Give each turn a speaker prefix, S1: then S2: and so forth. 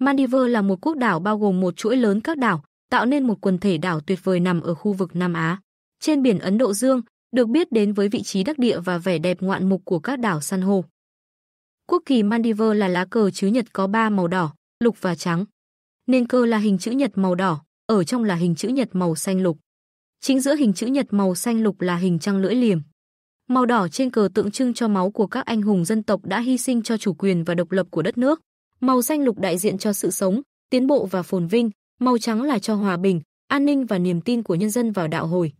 S1: Maldives là một quốc đảo bao gồm một chuỗi lớn các đảo, tạo nên một quần thể đảo tuyệt vời nằm ở khu vực Nam Á. Trên biển Ấn Độ Dương, được biết đến với vị trí đắc địa và vẻ đẹp ngoạn mục của các đảo san hô. Quốc kỳ Maldives là lá cờ chữ nhật có ba màu đỏ, lục và trắng. Nền cờ là hình chữ nhật màu đỏ, ở trong là hình chữ nhật màu xanh lục. Chính giữa hình chữ nhật màu xanh lục là hình trăng lưỡi liềm. Màu đỏ trên cờ tượng trưng cho máu của các anh hùng dân tộc đã hy sinh cho chủ quyền và độc lập của đất nước, Màu xanh lục đại diện cho sự sống, tiến bộ và phồn vinh, màu trắng là cho hòa bình, an ninh và niềm tin của nhân dân
S2: vào đạo hồi.